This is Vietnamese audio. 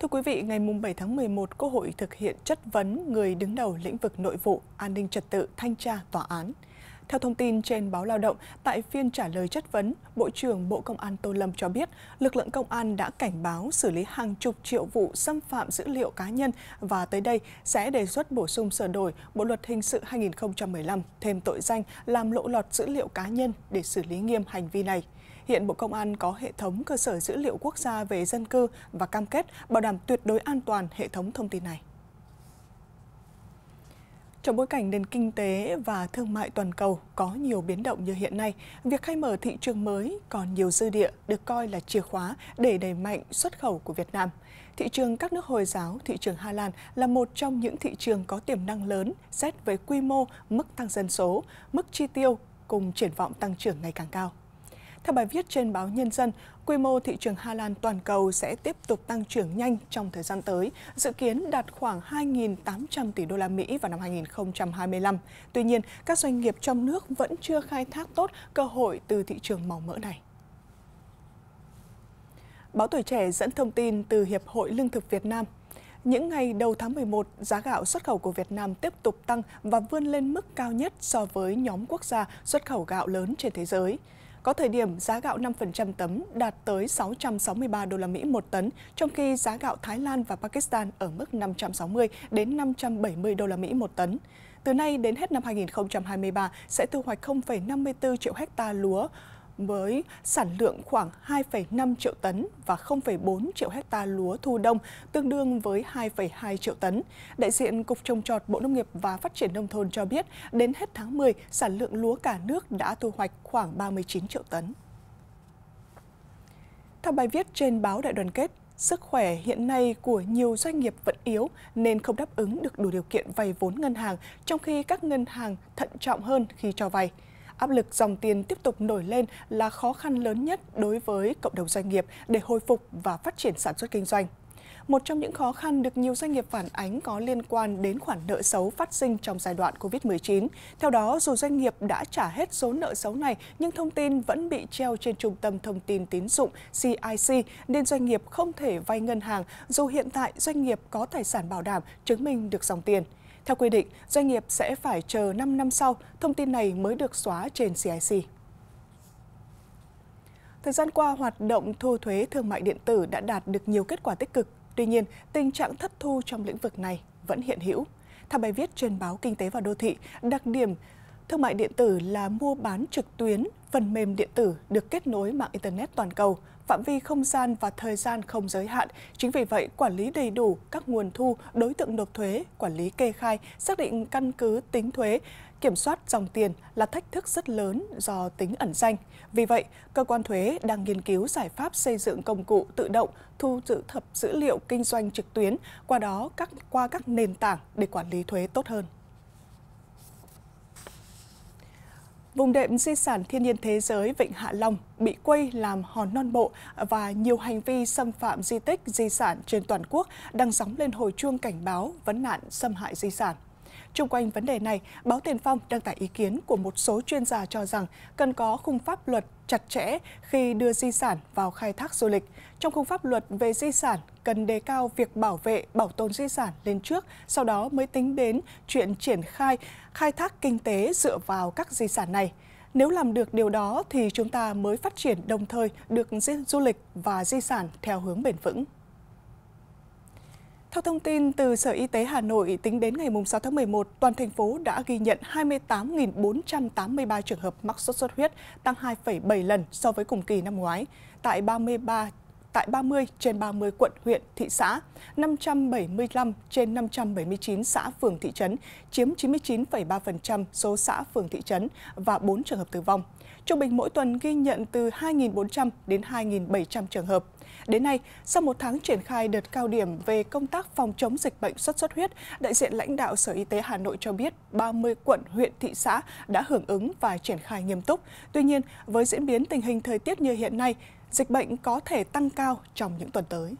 Thưa quý vị, ngày 7 tháng 11, Quốc hội thực hiện chất vấn người đứng đầu lĩnh vực nội vụ, an ninh trật tự, thanh tra, tòa án. Theo thông tin trên báo Lao động, tại phiên trả lời chất vấn, Bộ trưởng Bộ Công an Tô Lâm cho biết, lực lượng công an đã cảnh báo xử lý hàng chục triệu vụ xâm phạm dữ liệu cá nhân và tới đây sẽ đề xuất bổ sung sửa đổi Bộ luật hình sự 2015 thêm tội danh làm lộ lọt dữ liệu cá nhân để xử lý nghiêm hành vi này hiện Bộ Công an có hệ thống cơ sở dữ liệu quốc gia về dân cư và cam kết bảo đảm tuyệt đối an toàn hệ thống thông tin này. Trong bối cảnh nền kinh tế và thương mại toàn cầu có nhiều biến động như hiện nay, việc khai mở thị trường mới còn nhiều dư địa được coi là chìa khóa để đẩy mạnh xuất khẩu của Việt Nam. Thị trường các nước Hồi giáo, thị trường Hà Lan là một trong những thị trường có tiềm năng lớn xét về quy mô, mức tăng dân số, mức chi tiêu cùng triển vọng tăng trưởng ngày càng cao. Theo bài viết trên báo Nhân dân, quy mô thị trường Hà Lan toàn cầu sẽ tiếp tục tăng trưởng nhanh trong thời gian tới, dự kiến đạt khoảng 2.800 tỷ đô la Mỹ vào năm 2025. Tuy nhiên, các doanh nghiệp trong nước vẫn chưa khai thác tốt cơ hội từ thị trường màu mỡ này. Báo Tuổi Trẻ dẫn thông tin từ Hiệp hội Lương thực Việt Nam những ngày đầu tháng 11, giá gạo xuất khẩu của Việt Nam tiếp tục tăng và vươn lên mức cao nhất so với nhóm quốc gia xuất khẩu gạo lớn trên thế giới. Có thời điểm giá gạo 5% tấm đạt tới 663 đô la Mỹ một tấn, trong khi giá gạo Thái Lan và Pakistan ở mức 560 đến 570 đô la Mỹ một tấn. Từ nay đến hết năm 2023 sẽ thu hoạch 0,54 triệu hecta lúa, với sản lượng khoảng 2,5 triệu tấn và 0,4 triệu hecta lúa thu đông, tương đương với 2,2 triệu tấn. Đại diện Cục Trồng trọt Bộ Nông nghiệp và Phát triển Nông thôn cho biết, đến hết tháng 10, sản lượng lúa cả nước đã thu hoạch khoảng 39 triệu tấn. Theo bài viết trên báo Đại đoàn kết, sức khỏe hiện nay của nhiều doanh nghiệp vẫn yếu nên không đáp ứng được đủ điều kiện vay vốn ngân hàng, trong khi các ngân hàng thận trọng hơn khi cho vay áp lực dòng tiền tiếp tục nổi lên là khó khăn lớn nhất đối với cộng đồng doanh nghiệp để hồi phục và phát triển sản xuất kinh doanh. Một trong những khó khăn được nhiều doanh nghiệp phản ánh có liên quan đến khoản nợ xấu phát sinh trong giai đoạn COVID-19. Theo đó, dù doanh nghiệp đã trả hết số nợ xấu này, nhưng thông tin vẫn bị treo trên Trung tâm Thông tin Tín dụng CIC, nên doanh nghiệp không thể vay ngân hàng, dù hiện tại doanh nghiệp có tài sản bảo đảm chứng minh được dòng tiền. Theo quy định, doanh nghiệp sẽ phải chờ 5 năm sau, thông tin này mới được xóa trên CIC. Thời gian qua, hoạt động thu thuế thương mại điện tử đã đạt được nhiều kết quả tích cực. Tuy nhiên, tình trạng thất thu trong lĩnh vực này vẫn hiện hữu. Theo bài viết trên báo Kinh tế và Đô thị, đặc điểm thương mại điện tử là mua bán trực tuyến, phần mềm điện tử được kết nối mạng Internet toàn cầu, phạm vi không gian và thời gian không giới hạn. Chính vì vậy, quản lý đầy đủ các nguồn thu, đối tượng nộp thuế, quản lý kê khai, xác định căn cứ tính thuế, kiểm soát dòng tiền là thách thức rất lớn do tính ẩn danh. Vì vậy, cơ quan thuế đang nghiên cứu giải pháp xây dựng công cụ tự động thu giữ thập dữ liệu kinh doanh trực tuyến, qua đó các, qua các nền tảng để quản lý thuế tốt hơn. vùng đệm di sản thiên nhiên thế giới Vịnh Hạ Long bị quây làm hòn non bộ và nhiều hành vi xâm phạm di tích di sản trên toàn quốc đang gióng lên hồi chuông cảnh báo vấn nạn xâm hại di sản. Trung quanh vấn đề này, báo Tiền Phong đăng tải ý kiến của một số chuyên gia cho rằng cần có khung pháp luật chặt chẽ khi đưa di sản vào khai thác du lịch. Trong khung pháp luật về di sản, cần đề cao việc bảo vệ, bảo tồn di sản lên trước, sau đó mới tính đến chuyện triển khai, khai thác kinh tế dựa vào các di sản này. Nếu làm được điều đó thì chúng ta mới phát triển đồng thời được du lịch và di sản theo hướng bền vững. Theo thông tin từ Sở Y tế Hà Nội, tính đến ngày 6 tháng 11, toàn thành phố đã ghi nhận 28.483 trường hợp mắc sốt xuất huyết, tăng 2,7 lần so với cùng kỳ năm ngoái. Tại 33 tại 30 trên 30 quận, huyện, thị xã, 575 trên 579 xã phường thị trấn, chiếm 99,3% số xã phường thị trấn và 4 trường hợp tử vong. Trung bình mỗi tuần ghi nhận từ 2.400 đến 2.700 trường hợp. Đến nay, sau một tháng triển khai đợt cao điểm về công tác phòng chống dịch bệnh xuất xuất huyết, đại diện lãnh đạo Sở Y tế Hà Nội cho biết 30 quận, huyện, thị xã đã hưởng ứng và triển khai nghiêm túc. Tuy nhiên, với diễn biến tình hình thời tiết như hiện nay, dịch bệnh có thể tăng cao trong những tuần tới